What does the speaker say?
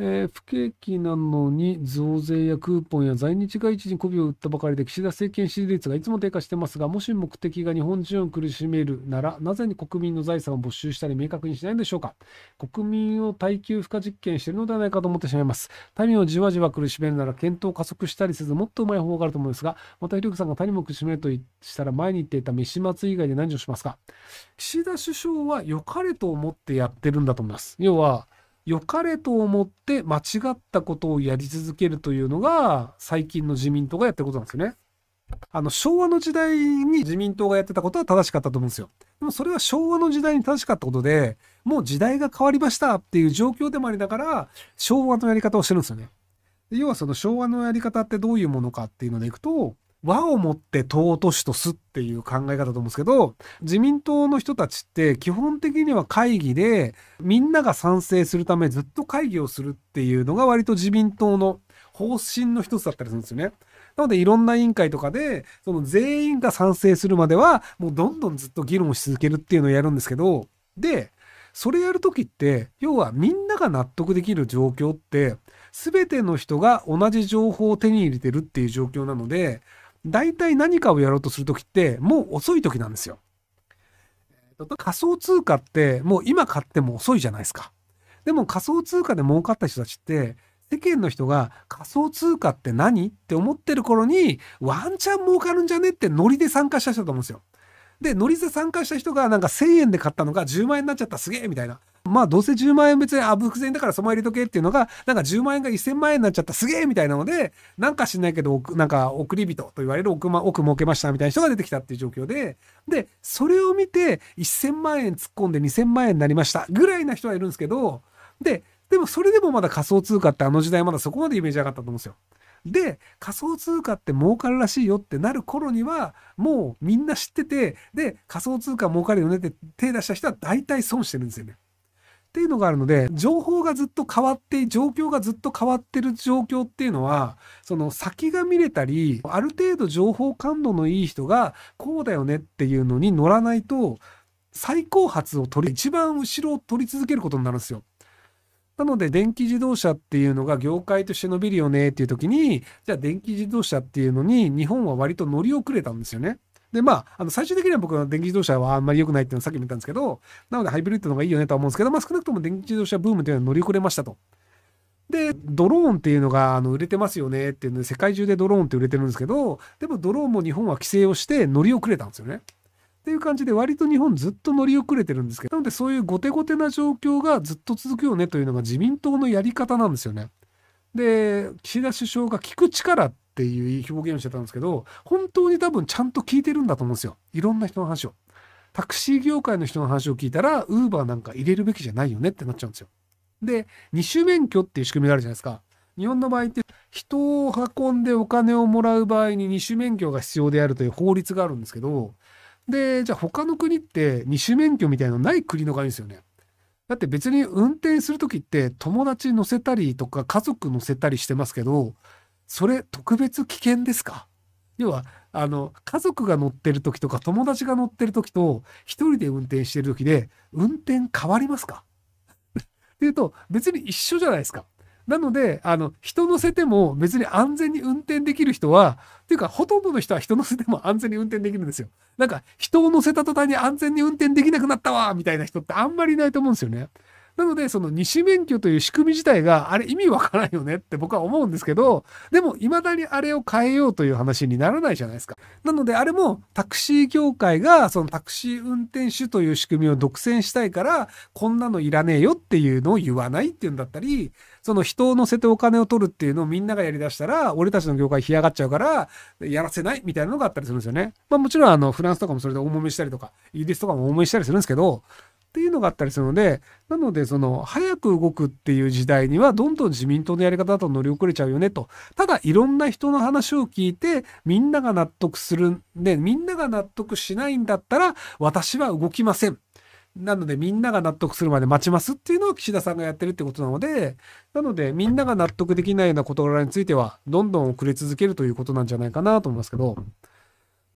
えー、不景気なのに増税やクーポンや在日外一に媚びを売ったばかりで岸田政権支持率がいつも低下してますがもし目的が日本人を苦しめるならなぜに国民の財産を没収したり明確にしないんでしょうか国民を耐久負荷実験しているのではないかと思ってしまいます民をじわじわ苦しめるなら検討を加速したりせずもっとうまい方法があると思うんですがまたひろきさんが民を苦しめるとしたら前に言っていた飯松以外で何をしますか岸田首相は良かれと思ってやってるんだと思います要は良かれと思って間違ったことをやり続けるというのが最近の自民党がやってることなんですよね。あの昭和の時代に自民党がやってたことは正しかったと思うんですよ。でもそれは昭和の時代に正しかったことでもう時代が変わりましたっていう状況でもありながら昭和のやり方をしてるんですよね。要はその昭和のやり方ってどういうものかっていうのでいくと和をもって党都とすっていう考え方だと思うんですけど、自民党の人たちって基本的には会議でみんなが賛成するためずっと会議をするっていうのが割と自民党の方針の一つだったりするんですよね。なのでいろんな委員会とかで、その全員が賛成するまではもうどんどんずっと議論し続けるっていうのをやるんですけど、で、それやるときって、要はみんなが納得できる状況って、全ての人が同じ情報を手に入れてるっていう状況なので、大体何かをやろうとする時ってもう遅い時なんですよ。仮想通貨ってもう今買っても遅いじゃないですか。でも仮想通貨で儲かった人たちって世間の人が仮想通貨って何って思ってる頃にワンチャン儲かるんじゃねってノリで参加した人だと思うんですよ。で、ノリで参加した人がなんか1000円で買ったのが10万円になっちゃったすげえみたいな。まあどうせ10万円別にあぶく銭だからそのま入れとけっていうのがなんか10万円が1000万円になっちゃったすげえみたいなのでなんか知んないけどなんか送り人と言われる億,、ま、億儲けましたみたいな人が出てきたっていう状況ででそれを見て1000万円突っ込んで2000万円になりましたぐらいな人はいるんですけどででもそれでもまだ仮想通貨ってあの時代まだそこまでイメージ上がったと思うんですよ。で仮想通貨って儲かるらしいよってなる頃にはもうみんな知っててで仮想通貨儲かるよねって手出した人は大体損してるんですよね。っていうのがあるので、情報がずっと変わって、状況がずっと変わってる状況っていうのは、その先が見れたり、ある程度情報感度のいい人が、こうだよねっていうのに乗らないと、最高発を取り、一番後ろを取り続けることになるんですよ。なので、電気自動車っていうのが業界として伸びるよねっていう時に、じゃあ電気自動車っていうのに日本は割と乗り遅れたんですよね。で、まあ、あの最終的には僕は電気自動車はあんまり良くないっていうのをさっきも言ったんですけど、なのでハイブリッドの方がいいよねとは思うんですけど、まあ少なくとも電気自動車ブームというのは乗り遅れましたと。で、ドローンっていうのがあの売れてますよねっていうので、世界中でドローンって売れてるんですけど、でもドローンも日本は規制をして乗り遅れたんですよね。っていう感じで割と日本ずっと乗り遅れてるんですけど、なのでそういう後手後手な状況がずっと続くよねというのが自民党のやり方なんですよね。で、岸田首相が聞く力っっていう表現をしてたんですけど、本当に多分ちゃんと聞いてるんだと思うんですよ。いろんな人の話を。タクシー業界の人の話を聞いたら、ウーバーなんか入れるべきじゃないよねってなっちゃうんですよ。で、二種免許っていう仕組みがあるじゃないですか。日本の場合って人を運んでお金をもらう場合に二種免許が必要であるという法律があるんですけど、で、じゃあ他の国って二種免許みたいのない国のがいいですよね。だって別に運転する時って友達乗せたりとか家族乗せたりしてますけど、それ特別危険ですか要は、あの、家族が乗ってる時とか友達が乗ってる時と一人で運転してる時で運転変わりますかっていうと別に一緒じゃないですか。なので、あの、人乗せても別に安全に運転できる人は、っていうか、ほとんどの人は人乗せても安全に運転できるんですよ。なんか、人を乗せた途端に安全に運転できなくなったわみたいな人ってあんまりいないと思うんですよね。なので、その二種免許という仕組み自体が、あれ意味わからんよねって僕は思うんですけど、でも未だにあれを変えようという話にならないじゃないですか。なので、あれもタクシー業界が、そのタクシー運転手という仕組みを独占したいから、こんなのいらねえよっていうのを言わないっていうんだったり、その人を乗せてお金を取るっていうのをみんながやりだしたら、俺たちの業界干上がっちゃうから、やらせないみたいなのがあったりするんですよね。まあもちろんあの、フランスとかもそれで重めしたりとか、イギリスとかも重めしたりするんですけど、っていうのがあったりするので、なので、その、早く動くっていう時代には、どんどん自民党のやり方だと乗り遅れちゃうよねと。ただ、いろんな人の話を聞いて、みんなが納得する、で、みんなが納得しないんだったら、私は動きません。なので、みんなが納得するまで待ちますっていうのを岸田さんがやってるってことなので、なので、みんなが納得できないような事柄については、どんどん遅れ続けるということなんじゃないかなと思いますけど。